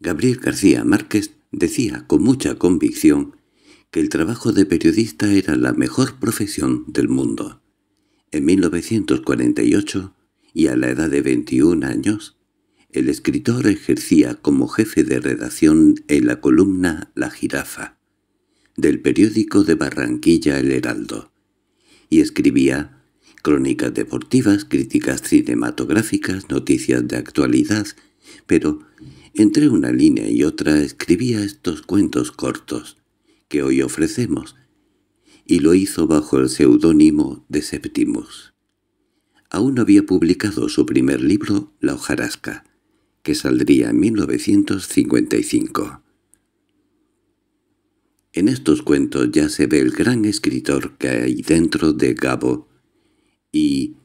Gabriel García Márquez decía con mucha convicción que el trabajo de periodista era la mejor profesión del mundo. En 1948, y a la edad de 21 años, el escritor ejercía como jefe de redacción en la columna La Jirafa, del periódico de Barranquilla El Heraldo, y escribía crónicas deportivas, críticas cinematográficas, noticias de actualidad, pero entre una línea y otra escribía estos cuentos cortos que hoy ofrecemos, y lo hizo bajo el seudónimo de Septimus. Aún había publicado su primer libro, La hojarasca, que saldría en 1955. En estos cuentos ya se ve el gran escritor que hay dentro de Gabo, y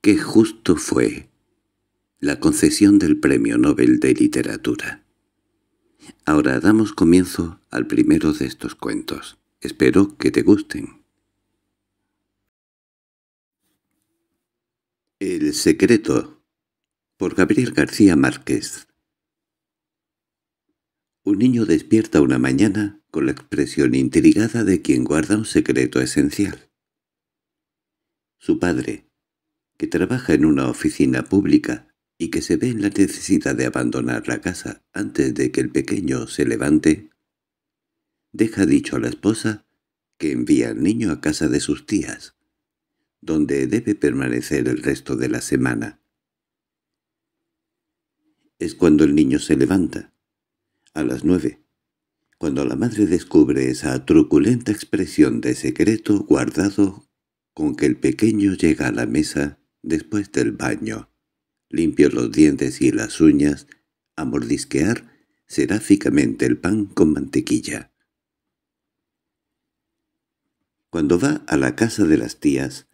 qué justo fue la concesión del Premio Nobel de Literatura. Ahora damos comienzo al primero de estos cuentos. Espero que te gusten. El secreto por Gabriel García Márquez Un niño despierta una mañana con la expresión intrigada de quien guarda un secreto esencial. Su padre, que trabaja en una oficina pública, y que se ve en la necesidad de abandonar la casa antes de que el pequeño se levante, deja dicho a la esposa que envía al niño a casa de sus tías, donde debe permanecer el resto de la semana. Es cuando el niño se levanta, a las nueve, cuando la madre descubre esa truculenta expresión de secreto guardado con que el pequeño llega a la mesa después del baño. Limpio los dientes y las uñas, a mordisquear seráficamente el pan con mantequilla. Cuando va a la casa de las tías,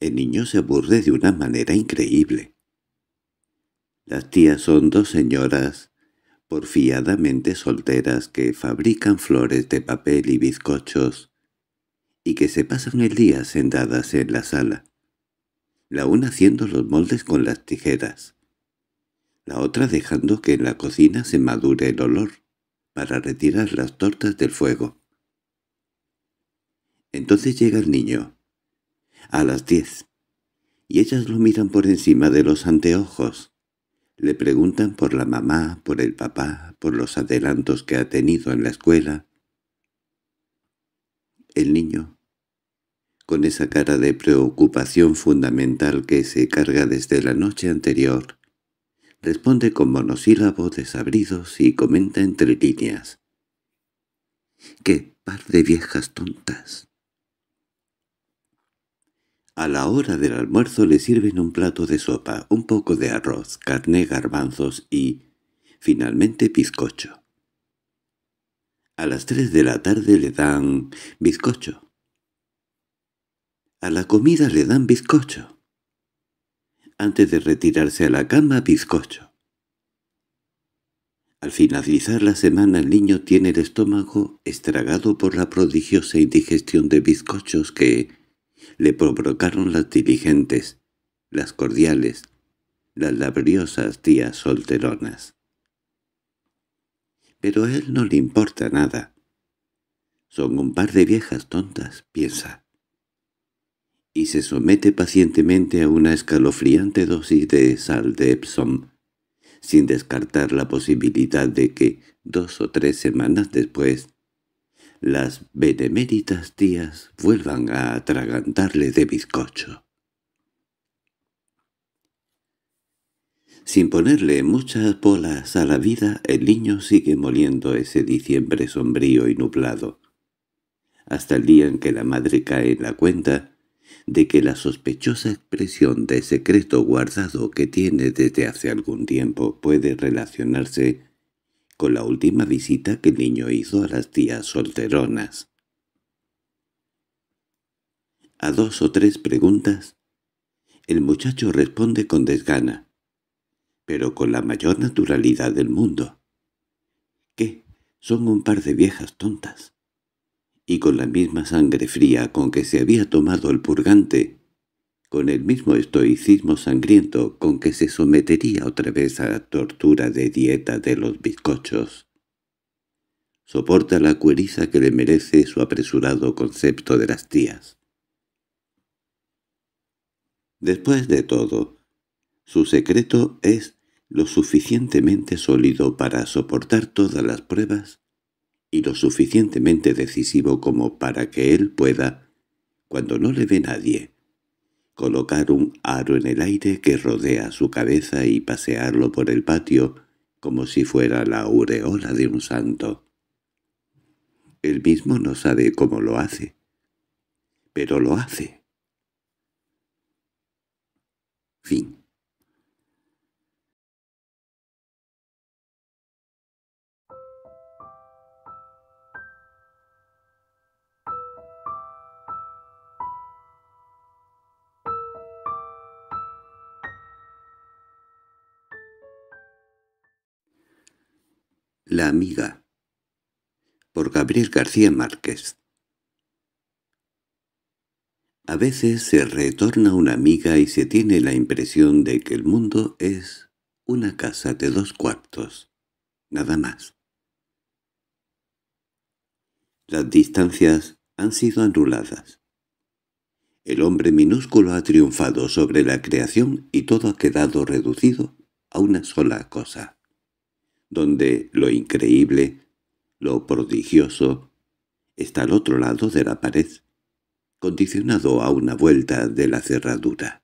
el niño se aburre de una manera increíble. Las tías son dos señoras porfiadamente solteras que fabrican flores de papel y bizcochos y que se pasan el día sentadas en la sala la una haciendo los moldes con las tijeras, la otra dejando que en la cocina se madure el olor, para retirar las tortas del fuego. Entonces llega el niño, a las diez, y ellas lo miran por encima de los anteojos. Le preguntan por la mamá, por el papá, por los adelantos que ha tenido en la escuela. El niño con esa cara de preocupación fundamental que se carga desde la noche anterior. Responde con monosílabos desabridos y comenta entre líneas. ¡Qué par de viejas tontas! A la hora del almuerzo le sirven un plato de sopa, un poco de arroz, carne, garbanzos y, finalmente, bizcocho. A las tres de la tarde le dan bizcocho, a la comida le dan bizcocho. Antes de retirarse a la cama, bizcocho. Al finalizar la semana el niño tiene el estómago estragado por la prodigiosa indigestión de bizcochos que le provocaron las diligentes, las cordiales, las labriosas tías solteronas. Pero a él no le importa nada. Son un par de viejas tontas, piensa y se somete pacientemente a una escalofriante dosis de sal de Epsom, sin descartar la posibilidad de que, dos o tres semanas después, las beneméritas tías vuelvan a atragantarle de bizcocho. Sin ponerle muchas bolas a la vida, el niño sigue moliendo ese diciembre sombrío y nublado. Hasta el día en que la madre cae en la cuenta de que la sospechosa expresión de secreto guardado que tiene desde hace algún tiempo puede relacionarse con la última visita que el niño hizo a las tías solteronas. A dos o tres preguntas, el muchacho responde con desgana, pero con la mayor naturalidad del mundo. ¿Qué? Son un par de viejas tontas y con la misma sangre fría con que se había tomado el purgante, con el mismo estoicismo sangriento con que se sometería otra vez a la tortura de dieta de los bizcochos. Soporta la cueriza que le merece su apresurado concepto de las tías. Después de todo, su secreto es lo suficientemente sólido para soportar todas las pruebas y lo suficientemente decisivo como para que él pueda, cuando no le ve nadie, colocar un aro en el aire que rodea su cabeza y pasearlo por el patio como si fuera la aureola de un santo. Él mismo no sabe cómo lo hace, pero lo hace. Fin La amiga por Gabriel García Márquez A veces se retorna una amiga y se tiene la impresión de que el mundo es una casa de dos cuartos, nada más. Las distancias han sido anuladas. El hombre minúsculo ha triunfado sobre la creación y todo ha quedado reducido a una sola cosa donde lo increíble, lo prodigioso, está al otro lado de la pared, condicionado a una vuelta de la cerradura.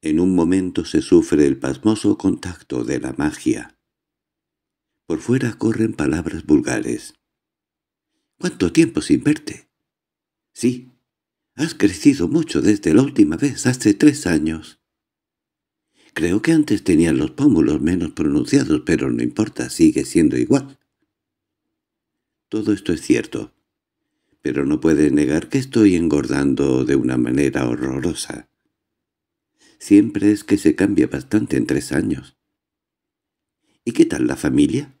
En un momento se sufre el pasmoso contacto de la magia. Por fuera corren palabras vulgares. —¿Cuánto tiempo sin verte? —Sí, has crecido mucho desde la última vez, hace tres años. Creo que antes tenían los pómulos menos pronunciados, pero no importa, sigue siendo igual. Todo esto es cierto, pero no puedes negar que estoy engordando de una manera horrorosa. Siempre es que se cambia bastante en tres años. ¿Y qué tal la familia?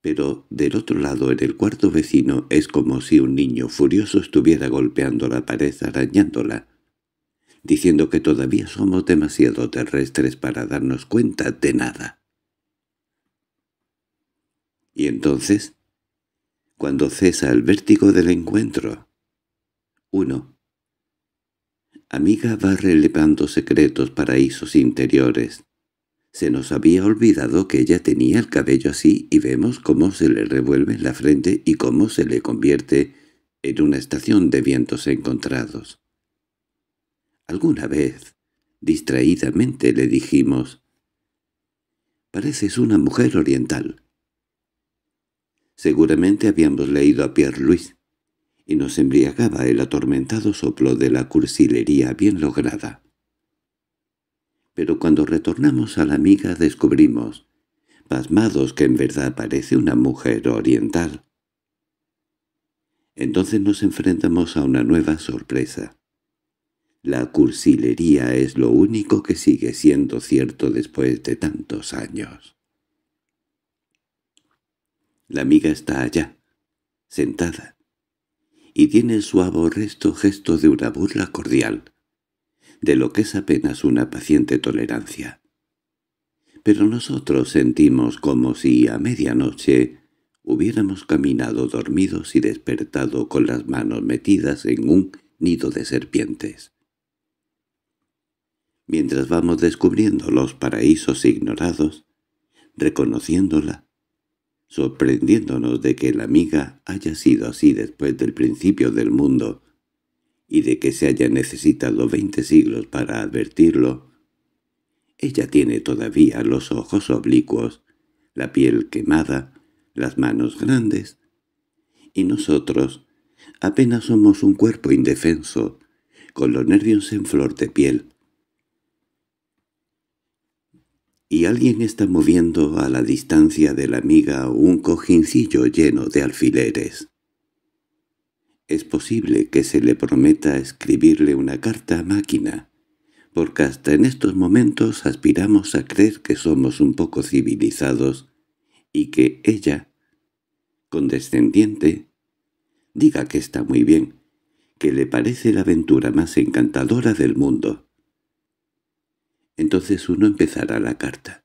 Pero del otro lado, en el cuarto vecino, es como si un niño furioso estuviera golpeando la pared arañándola diciendo que todavía somos demasiado terrestres para darnos cuenta de nada. ¿Y entonces? Cuando cesa el vértigo del encuentro. 1. Amiga va relevando secretos paraísos interiores. Se nos había olvidado que ella tenía el cabello así y vemos cómo se le revuelve la frente y cómo se le convierte en una estación de vientos encontrados. Alguna vez, distraídamente, le dijimos, «Pareces una mujer oriental». Seguramente habíamos leído a Pierre Luis, y nos embriagaba el atormentado soplo de la cursilería bien lograda. Pero cuando retornamos a la amiga descubrimos, pasmados que en verdad parece una mujer oriental. Entonces nos enfrentamos a una nueva sorpresa. La cursilería es lo único que sigue siendo cierto después de tantos años. La amiga está allá, sentada, y tiene el suave resto gesto de una burla cordial, de lo que es apenas una paciente tolerancia. Pero nosotros sentimos como si a medianoche hubiéramos caminado dormidos y despertado con las manos metidas en un nido de serpientes mientras vamos descubriendo los paraísos ignorados, reconociéndola, sorprendiéndonos de que la amiga haya sido así después del principio del mundo y de que se haya necesitado veinte siglos para advertirlo, ella tiene todavía los ojos oblicuos, la piel quemada, las manos grandes, y nosotros apenas somos un cuerpo indefenso, con los nervios en flor de piel, y alguien está moviendo a la distancia de la amiga un cojincillo lleno de alfileres. Es posible que se le prometa escribirle una carta a máquina, porque hasta en estos momentos aspiramos a creer que somos un poco civilizados y que ella, condescendiente, diga que está muy bien, que le parece la aventura más encantadora del mundo. Entonces uno empezará la carta.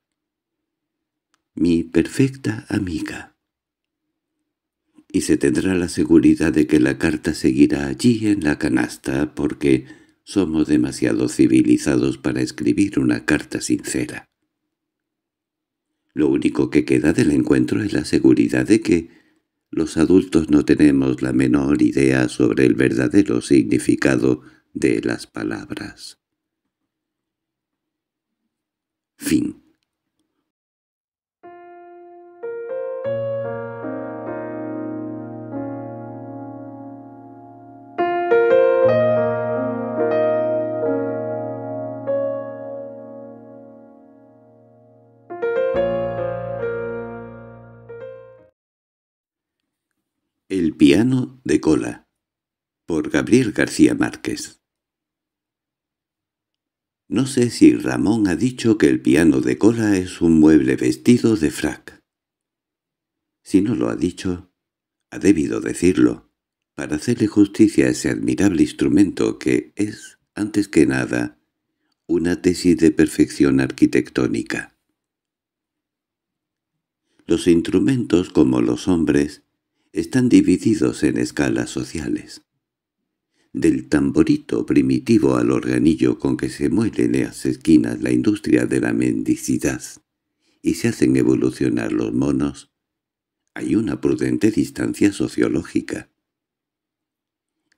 Mi perfecta amiga. Y se tendrá la seguridad de que la carta seguirá allí en la canasta porque somos demasiado civilizados para escribir una carta sincera. Lo único que queda del encuentro es la seguridad de que los adultos no tenemos la menor idea sobre el verdadero significado de las palabras. Fin. El piano de cola por Gabriel García Márquez no sé si Ramón ha dicho que el piano de cola es un mueble vestido de frac. Si no lo ha dicho, ha debido decirlo, para hacerle justicia a ese admirable instrumento que es, antes que nada, una tesis de perfección arquitectónica. Los instrumentos, como los hombres, están divididos en escalas sociales del tamborito primitivo al organillo con que se muele en las esquinas la industria de la mendicidad y se hacen evolucionar los monos, hay una prudente distancia sociológica.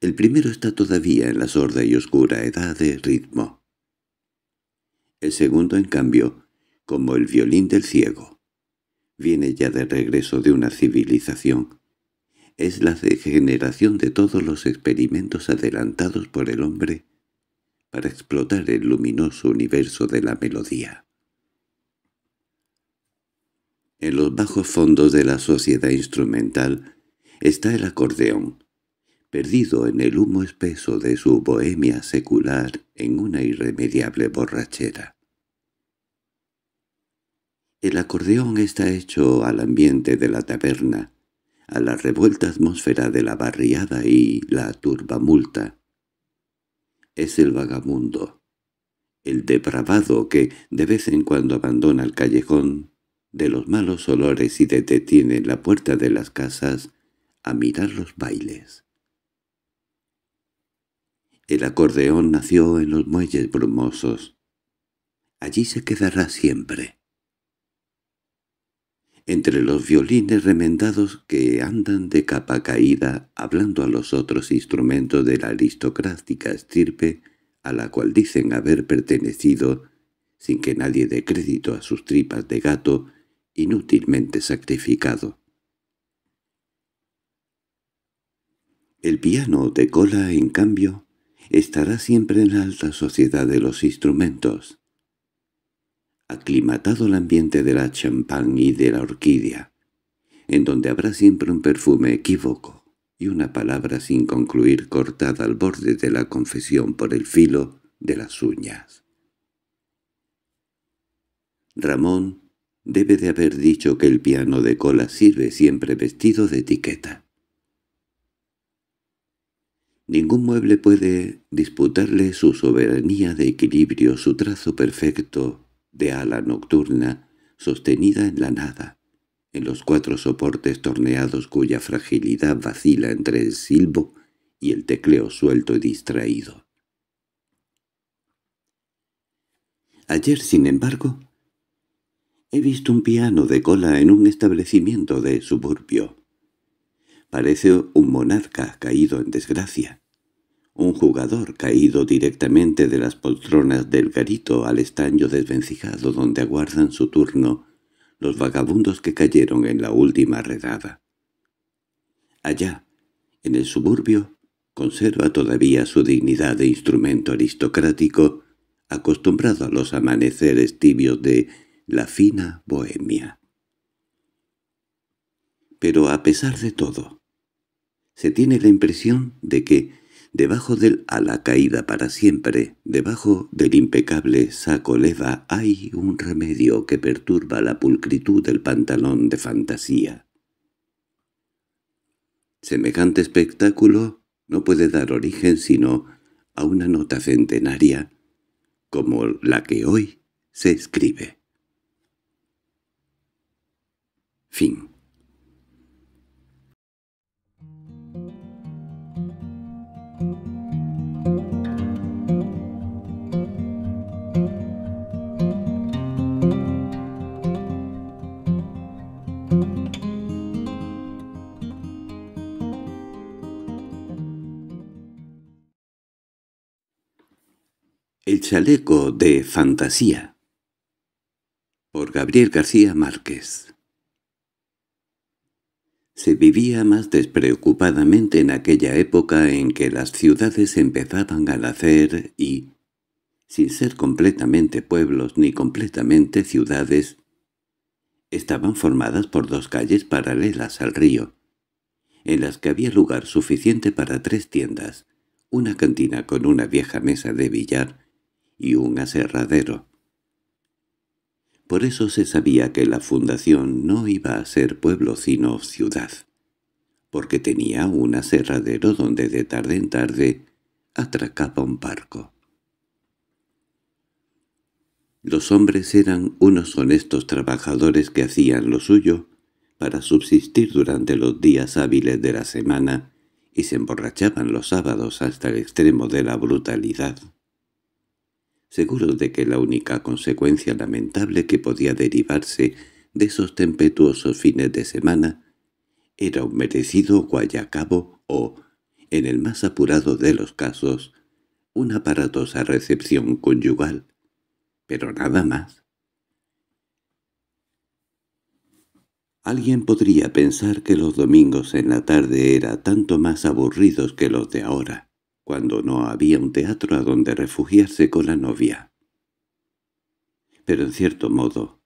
El primero está todavía en la sorda y oscura edad de ritmo. El segundo, en cambio, como el violín del ciego, viene ya de regreso de una civilización es la degeneración de todos los experimentos adelantados por el hombre para explotar el luminoso universo de la melodía. En los bajos fondos de la sociedad instrumental está el acordeón, perdido en el humo espeso de su bohemia secular en una irremediable borrachera. El acordeón está hecho al ambiente de la taberna, a la revuelta atmósfera de la barriada y la turbamulta. Es el vagabundo, el depravado que de vez en cuando abandona el callejón de los malos olores y detiene en la puerta de las casas a mirar los bailes. El acordeón nació en los muelles brumosos. Allí se quedará siempre entre los violines remendados que andan de capa caída hablando a los otros instrumentos de la aristocrática estirpe a la cual dicen haber pertenecido, sin que nadie dé crédito a sus tripas de gato, inútilmente sacrificado. El piano de cola, en cambio, estará siempre en la alta sociedad de los instrumentos aclimatado el ambiente de la champán y de la orquídea, en donde habrá siempre un perfume equívoco y una palabra sin concluir cortada al borde de la confesión por el filo de las uñas. Ramón debe de haber dicho que el piano de cola sirve siempre vestido de etiqueta. Ningún mueble puede disputarle su soberanía de equilibrio, su trazo perfecto, de ala nocturna, sostenida en la nada, en los cuatro soportes torneados cuya fragilidad vacila entre el silbo y el tecleo suelto y distraído. Ayer, sin embargo, he visto un piano de cola en un establecimiento de suburbio. Parece un monarca caído en desgracia un jugador caído directamente de las poltronas del garito al estaño desvencijado donde aguardan su turno los vagabundos que cayeron en la última redada. Allá, en el suburbio, conserva todavía su dignidad de instrumento aristocrático acostumbrado a los amaneceres tibios de la fina bohemia. Pero a pesar de todo, se tiene la impresión de que, Debajo del ala caída para siempre, debajo del impecable saco leva, hay un remedio que perturba la pulcritud del pantalón de fantasía. Semejante espectáculo no puede dar origen sino a una nota centenaria como la que hoy se escribe. Fin chaleco de fantasía. Por Gabriel García Márquez. Se vivía más despreocupadamente en aquella época en que las ciudades empezaban a nacer y, sin ser completamente pueblos ni completamente ciudades, estaban formadas por dos calles paralelas al río, en las que había lugar suficiente para tres tiendas, una cantina con una vieja mesa de billar y un aserradero. Por eso se sabía que la fundación no iba a ser pueblo sino ciudad, porque tenía un aserradero donde de tarde en tarde atracaba un barco. Los hombres eran unos honestos trabajadores que hacían lo suyo para subsistir durante los días hábiles de la semana y se emborrachaban los sábados hasta el extremo de la brutalidad seguro de que la única consecuencia lamentable que podía derivarse de esos tempestuosos fines de semana era un merecido guayacabo o, en el más apurado de los casos, una aparatosa recepción conyugal, pero nada más. Alguien podría pensar que los domingos en la tarde era tanto más aburridos que los de ahora, cuando no había un teatro a donde refugiarse con la novia. Pero en cierto modo,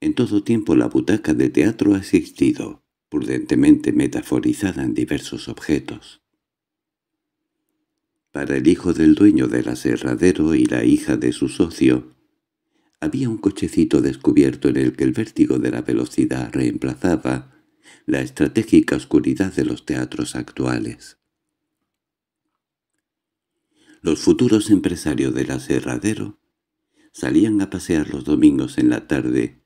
en todo tiempo la butaca de teatro ha existido, prudentemente metaforizada en diversos objetos. Para el hijo del dueño del aserradero y la hija de su socio, había un cochecito descubierto en el que el vértigo de la velocidad reemplazaba la estratégica oscuridad de los teatros actuales. Los futuros empresarios del aserradero salían a pasear los domingos en la tarde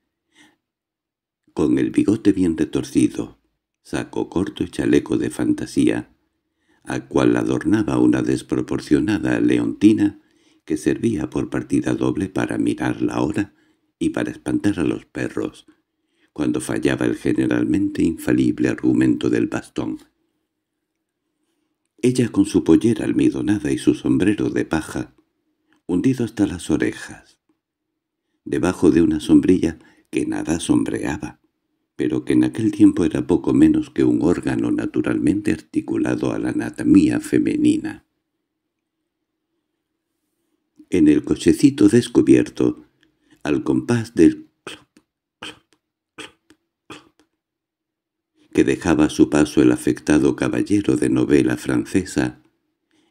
con el bigote bien retorcido, saco corto y chaleco de fantasía, a cual adornaba una desproporcionada leontina que servía por partida doble para mirar la hora y para espantar a los perros, cuando fallaba el generalmente infalible argumento del bastón ella con su pollera almidonada y su sombrero de paja, hundido hasta las orejas, debajo de una sombrilla que nada sombreaba, pero que en aquel tiempo era poco menos que un órgano naturalmente articulado a la anatomía femenina. En el cochecito descubierto, al compás del que dejaba su paso el afectado caballero de novela francesa,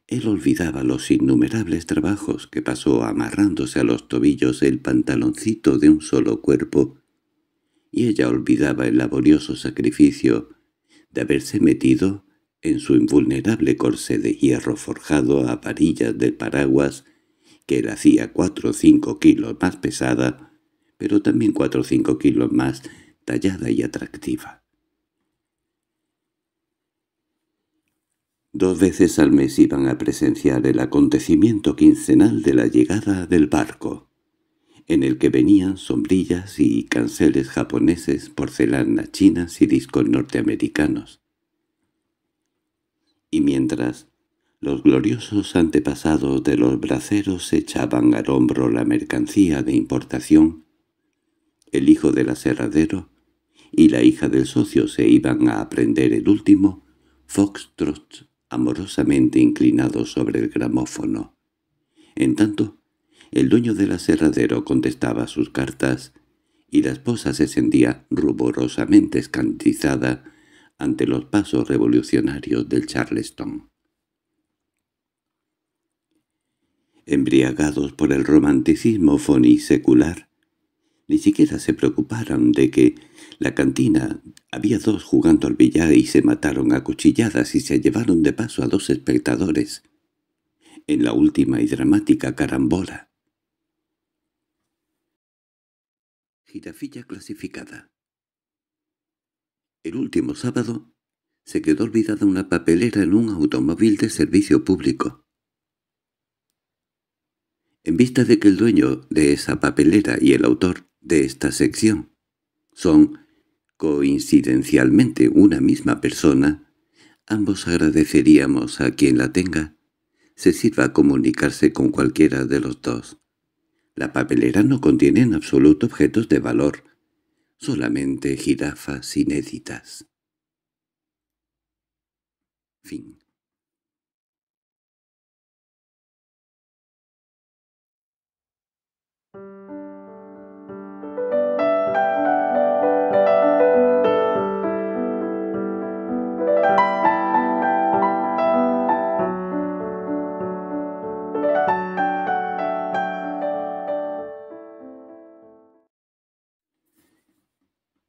él olvidaba los innumerables trabajos que pasó amarrándose a los tobillos el pantaloncito de un solo cuerpo, y ella olvidaba el laborioso sacrificio de haberse metido en su invulnerable corsé de hierro forjado a varillas del paraguas, que le hacía cuatro o cinco kilos más pesada, pero también cuatro o cinco kilos más tallada y atractiva. Dos veces al mes iban a presenciar el acontecimiento quincenal de la llegada del barco, en el que venían sombrillas y canceles japoneses, porcelanas chinas y discos norteamericanos. Y mientras los gloriosos antepasados de los braceros echaban al hombro la mercancía de importación, el hijo del aserradero y la hija del socio se iban a aprender el último foxtrot amorosamente inclinado sobre el gramófono. En tanto, el dueño del aserradero contestaba sus cartas y la esposa se sentía ruborosamente escantizada ante los pasos revolucionarios del Charleston. Embriagados por el romanticismo secular. Ni siquiera se preocuparon de que la cantina había dos jugando al billar y se mataron a cuchilladas y se llevaron de paso a dos espectadores en la última y dramática carambola. Girafilla clasificada El último sábado se quedó olvidada una papelera en un automóvil de servicio público. En vista de que el dueño de esa papelera y el autor de esta sección. Son, coincidencialmente, una misma persona. Ambos agradeceríamos a quien la tenga. Se sirva comunicarse con cualquiera de los dos. La papelera no contiene en absoluto objetos de valor, solamente jirafas inéditas. Fin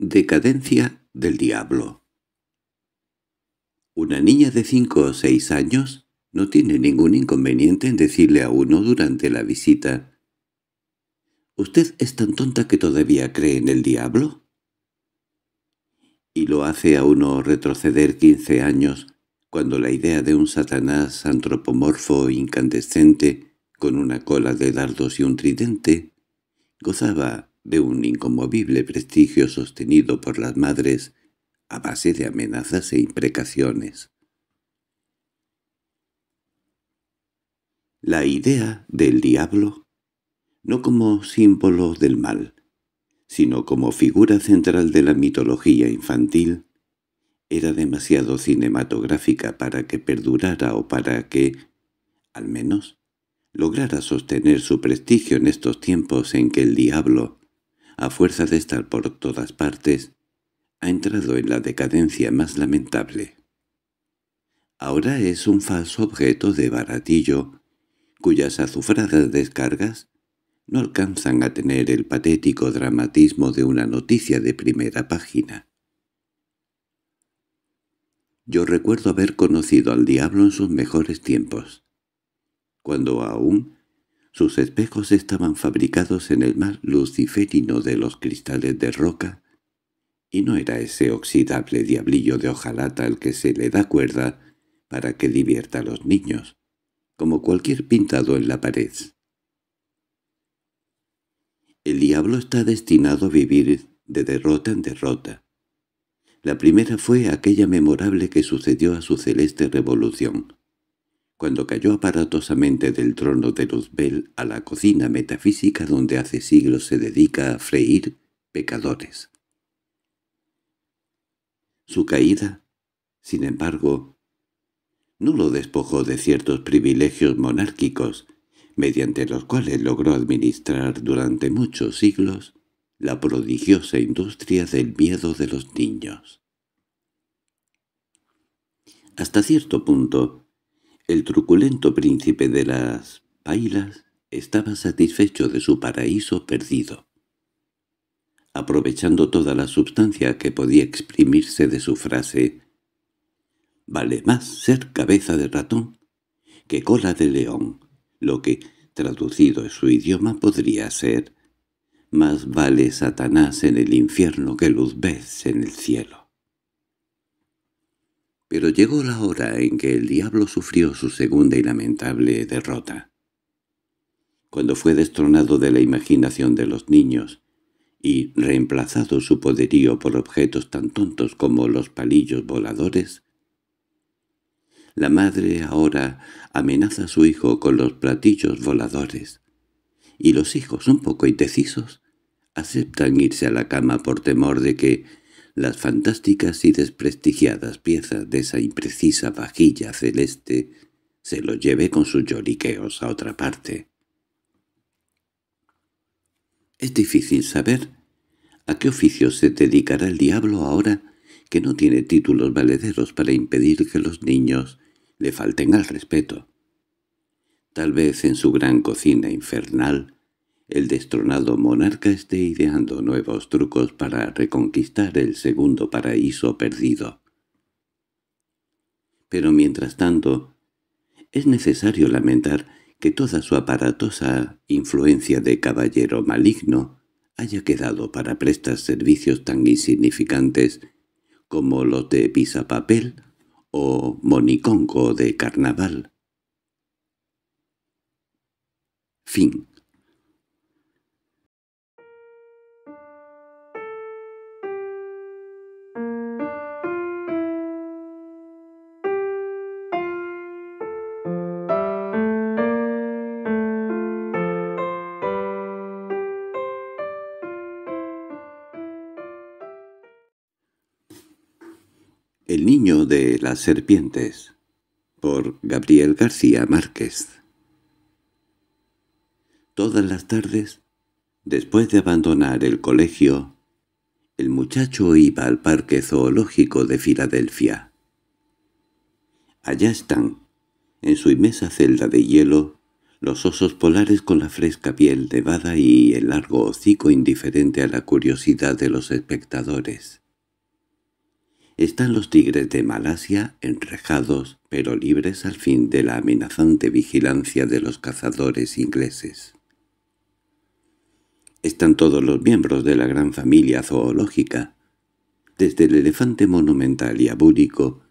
Decadencia del diablo Una niña de cinco o seis años no tiene ningún inconveniente en decirle a uno durante la visita «¿Usted es tan tonta que todavía cree en el diablo?» Y lo hace a uno retroceder quince años, cuando la idea de un satanás antropomorfo incandescente, con una cola de dardos y un tridente, gozaba de un inconmovible prestigio sostenido por las madres a base de amenazas e imprecaciones. La idea del diablo, no como símbolo del mal, sino como figura central de la mitología infantil, era demasiado cinematográfica para que perdurara o para que, al menos, lograra sostener su prestigio en estos tiempos en que el diablo a fuerza de estar por todas partes, ha entrado en la decadencia más lamentable. Ahora es un falso objeto de baratillo, cuyas azufradas descargas no alcanzan a tener el patético dramatismo de una noticia de primera página. Yo recuerdo haber conocido al diablo en sus mejores tiempos, cuando aún sus espejos estaban fabricados en el mar luciferino de los cristales de roca, y no era ese oxidable diablillo de hojalata al que se le da cuerda para que divierta a los niños, como cualquier pintado en la pared. El diablo está destinado a vivir de derrota en derrota. La primera fue aquella memorable que sucedió a su celeste revolución cuando cayó aparatosamente del trono de Luzbel a la cocina metafísica donde hace siglos se dedica a freír pecadores. Su caída, sin embargo, no lo despojó de ciertos privilegios monárquicos, mediante los cuales logró administrar durante muchos siglos la prodigiosa industria del miedo de los niños. Hasta cierto punto, el truculento príncipe de las bailas estaba satisfecho de su paraíso perdido. Aprovechando toda la sustancia que podía exprimirse de su frase, «Vale más ser cabeza de ratón que cola de león», lo que, traducido en su idioma, podría ser «Más vale Satanás en el infierno que vez en el cielo». Pero llegó la hora en que el diablo sufrió su segunda y lamentable derrota. Cuando fue destronado de la imaginación de los niños y reemplazado su poderío por objetos tan tontos como los palillos voladores, la madre ahora amenaza a su hijo con los platillos voladores, y los hijos un poco indecisos aceptan irse a la cama por temor de que las fantásticas y desprestigiadas piezas de esa imprecisa vajilla celeste se lo lleve con sus lloriqueos a otra parte. Es difícil saber a qué oficio se dedicará el diablo ahora que no tiene títulos valederos para impedir que los niños le falten al respeto. Tal vez en su gran cocina infernal el destronado monarca esté ideando nuevos trucos para reconquistar el segundo paraíso perdido. Pero mientras tanto, es necesario lamentar que toda su aparatosa influencia de caballero maligno haya quedado para prestar servicios tan insignificantes como los de pisapapel o moniconco de carnaval. Fin niño de las serpientes por Gabriel García Márquez Todas las tardes, después de abandonar el colegio, el muchacho iba al parque zoológico de Filadelfia. Allá están, en su inmensa celda de hielo, los osos polares con la fresca piel nevada y el largo hocico indiferente a la curiosidad de los espectadores están los tigres de Malasia enrejados pero libres al fin de la amenazante vigilancia de los cazadores ingleses. Están todos los miembros de la gran familia zoológica, desde el elefante monumental y abúrico,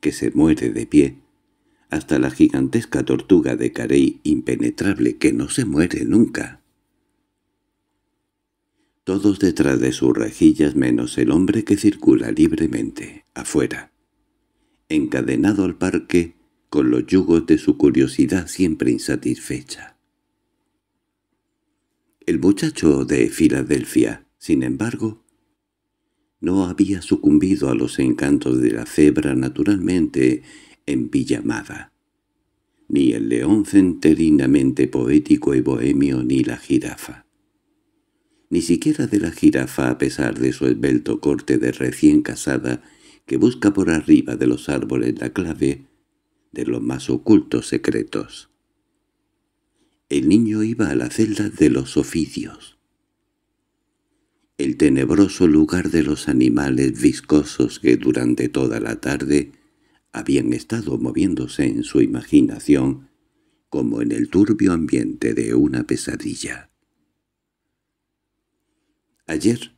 que se muere de pie, hasta la gigantesca tortuga de Carey impenetrable que no se muere nunca todos detrás de sus rejillas menos el hombre que circula libremente, afuera. Encadenado al parque, con los yugos de su curiosidad siempre insatisfecha. El muchacho de Filadelfia, sin embargo, no había sucumbido a los encantos de la cebra naturalmente empillamada, ni el león centerinamente poético y bohemio ni la jirafa ni siquiera de la jirafa a pesar de su esbelto corte de recién casada que busca por arriba de los árboles la clave de los más ocultos secretos. El niño iba a la celda de los oficios, el tenebroso lugar de los animales viscosos que durante toda la tarde habían estado moviéndose en su imaginación como en el turbio ambiente de una pesadilla ayer,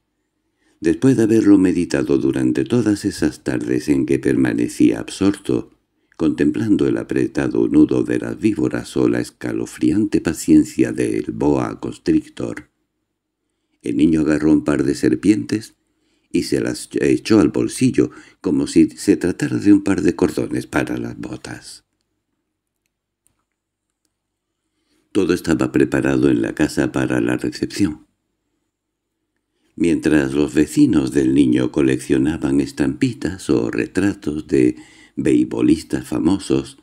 después de haberlo meditado durante todas esas tardes en que permanecía absorto, contemplando el apretado nudo de las víboras o la escalofriante paciencia del boa constrictor. El niño agarró un par de serpientes y se las echó al bolsillo como si se tratara de un par de cordones para las botas. Todo estaba preparado en la casa para la recepción mientras los vecinos del niño coleccionaban estampitas o retratos de beibolistas famosos,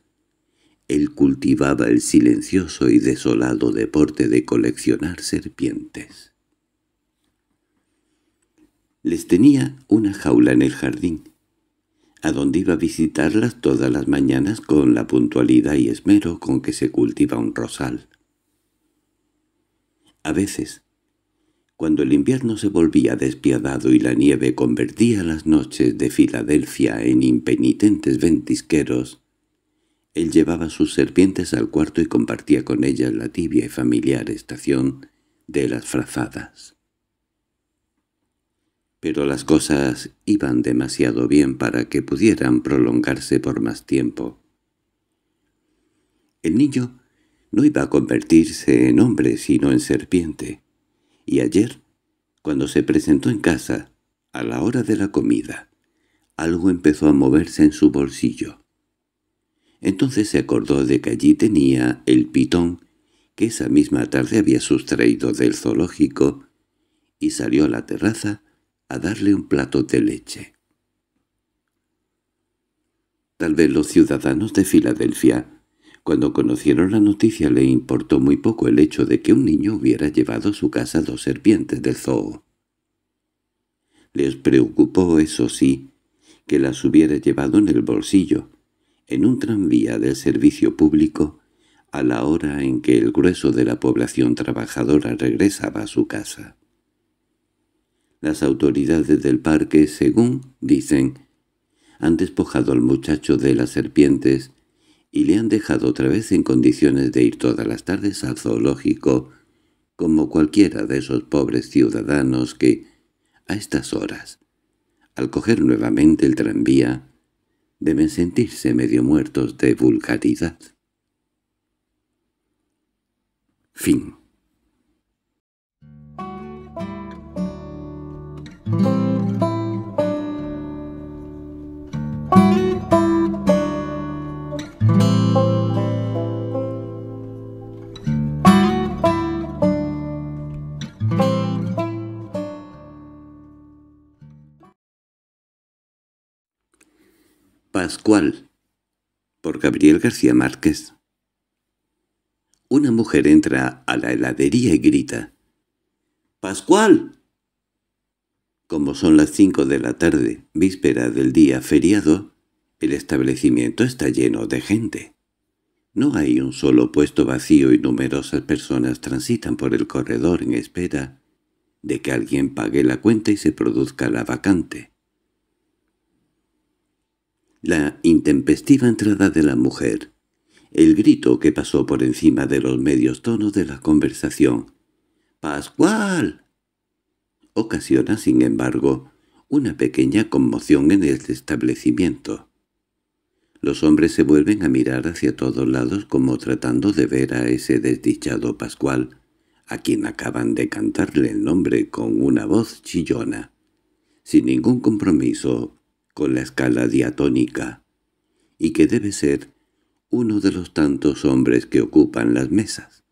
él cultivaba el silencioso y desolado deporte de coleccionar serpientes. Les tenía una jaula en el jardín, a donde iba a visitarlas todas las mañanas con la puntualidad y esmero con que se cultiva un rosal. A veces, cuando el invierno se volvía despiadado y la nieve convertía las noches de Filadelfia en impenitentes ventisqueros, él llevaba sus serpientes al cuarto y compartía con ellas la tibia y familiar estación de las frazadas. Pero las cosas iban demasiado bien para que pudieran prolongarse por más tiempo. El niño no iba a convertirse en hombre sino en serpiente, y ayer, cuando se presentó en casa, a la hora de la comida, algo empezó a moverse en su bolsillo. Entonces se acordó de que allí tenía el pitón que esa misma tarde había sustraído del zoológico y salió a la terraza a darle un plato de leche. Tal vez los ciudadanos de Filadelfia cuando conocieron la noticia le importó muy poco el hecho de que un niño hubiera llevado a su casa dos serpientes del zoo. Les preocupó, eso sí, que las hubiera llevado en el bolsillo, en un tranvía del servicio público, a la hora en que el grueso de la población trabajadora regresaba a su casa. Las autoridades del parque, según dicen, han despojado al muchacho de las serpientes y le han dejado otra vez en condiciones de ir todas las tardes al zoológico, como cualquiera de esos pobres ciudadanos que, a estas horas, al coger nuevamente el tranvía, deben sentirse medio muertos de vulgaridad. Fin. Pascual por Gabriel García Márquez Una mujer entra a la heladería y grita «¡Pascual!» Como son las cinco de la tarde, víspera del día feriado, el establecimiento está lleno de gente. No hay un solo puesto vacío y numerosas personas transitan por el corredor en espera de que alguien pague la cuenta y se produzca la vacante la intempestiva entrada de la mujer, el grito que pasó por encima de los medios tonos de la conversación. —¡Pascual! Ocasiona, sin embargo, una pequeña conmoción en el establecimiento. Los hombres se vuelven a mirar hacia todos lados como tratando de ver a ese desdichado Pascual, a quien acaban de cantarle el nombre con una voz chillona, sin ningún compromiso con la escala diatónica, y que debe ser uno de los tantos hombres que ocupan las mesas.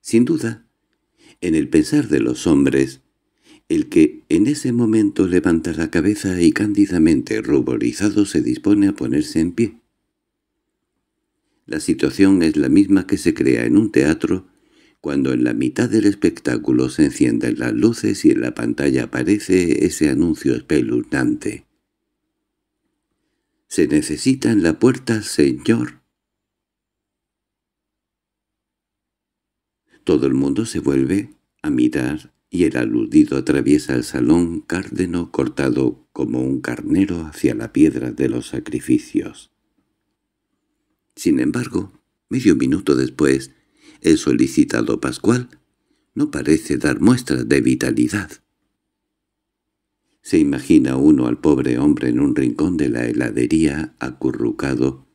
Sin duda, en el pensar de los hombres, el que en ese momento levanta la cabeza y cándidamente ruborizado se dispone a ponerse en pie. La situación es la misma que se crea en un teatro cuando en la mitad del espectáculo se encienden las luces y en la pantalla aparece ese anuncio espeluznante. «Se necesita en la puerta, señor». Todo el mundo se vuelve a mirar y el aludido atraviesa el salón cárdeno cortado como un carnero hacia la piedra de los sacrificios. Sin embargo, medio minuto después, el solicitado Pascual no parece dar muestras de vitalidad. Se imagina uno al pobre hombre en un rincón de la heladería acurrucado,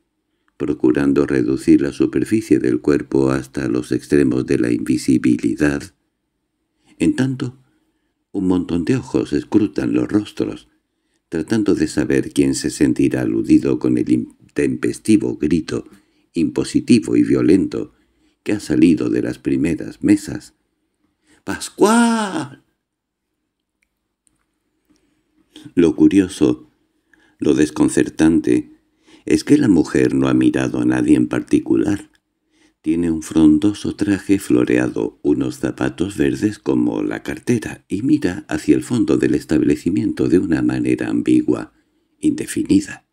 procurando reducir la superficie del cuerpo hasta los extremos de la invisibilidad. En tanto, un montón de ojos escrutan los rostros, tratando de saber quién se sentirá aludido con el intempestivo grito, impositivo y violento, que ha salido de las primeras mesas. —¡Pascual! Lo curioso, lo desconcertante, es que la mujer no ha mirado a nadie en particular. Tiene un frondoso traje floreado, unos zapatos verdes como la cartera, y mira hacia el fondo del establecimiento de una manera ambigua, indefinida,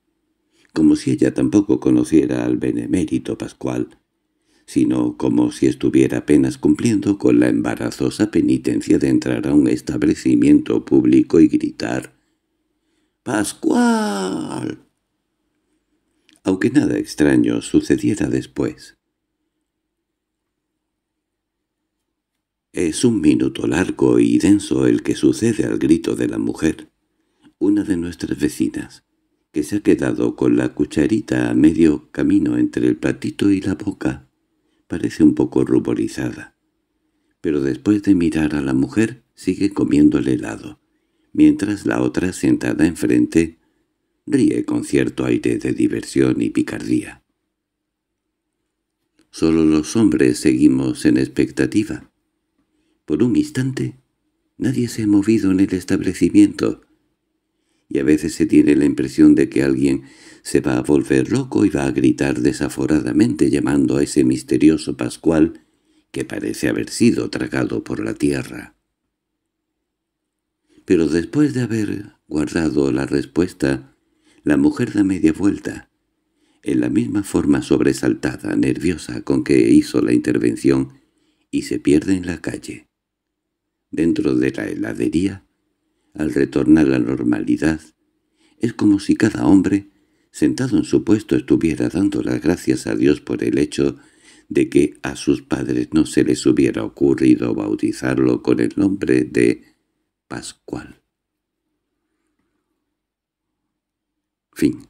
como si ella tampoco conociera al benemérito Pascual, sino como si estuviera apenas cumpliendo con la embarazosa penitencia de entrar a un establecimiento público y gritar «¡Pascual!». Aunque nada extraño sucediera después. Es un minuto largo y denso el que sucede al grito de la mujer, una de nuestras vecinas, que se ha quedado con la cucharita a medio camino entre el platito y la boca. Parece un poco ruborizada. Pero después de mirar a la mujer, sigue comiendo el helado, mientras la otra, sentada enfrente, ríe con cierto aire de diversión y picardía. Solo los hombres seguimos en expectativa. Por un instante, nadie se ha movido en el establecimiento, y a veces se tiene la impresión de que alguien se va a volver loco y va a gritar desaforadamente llamando a ese misterioso Pascual que parece haber sido tragado por la tierra. Pero después de haber guardado la respuesta, la mujer da media vuelta, en la misma forma sobresaltada, nerviosa con que hizo la intervención, y se pierde en la calle. Dentro de la heladería, al retornar a la normalidad, es como si cada hombre, sentado en su puesto, estuviera dando las gracias a Dios por el hecho de que a sus padres no se les hubiera ocurrido bautizarlo con el nombre de Pascual. Fin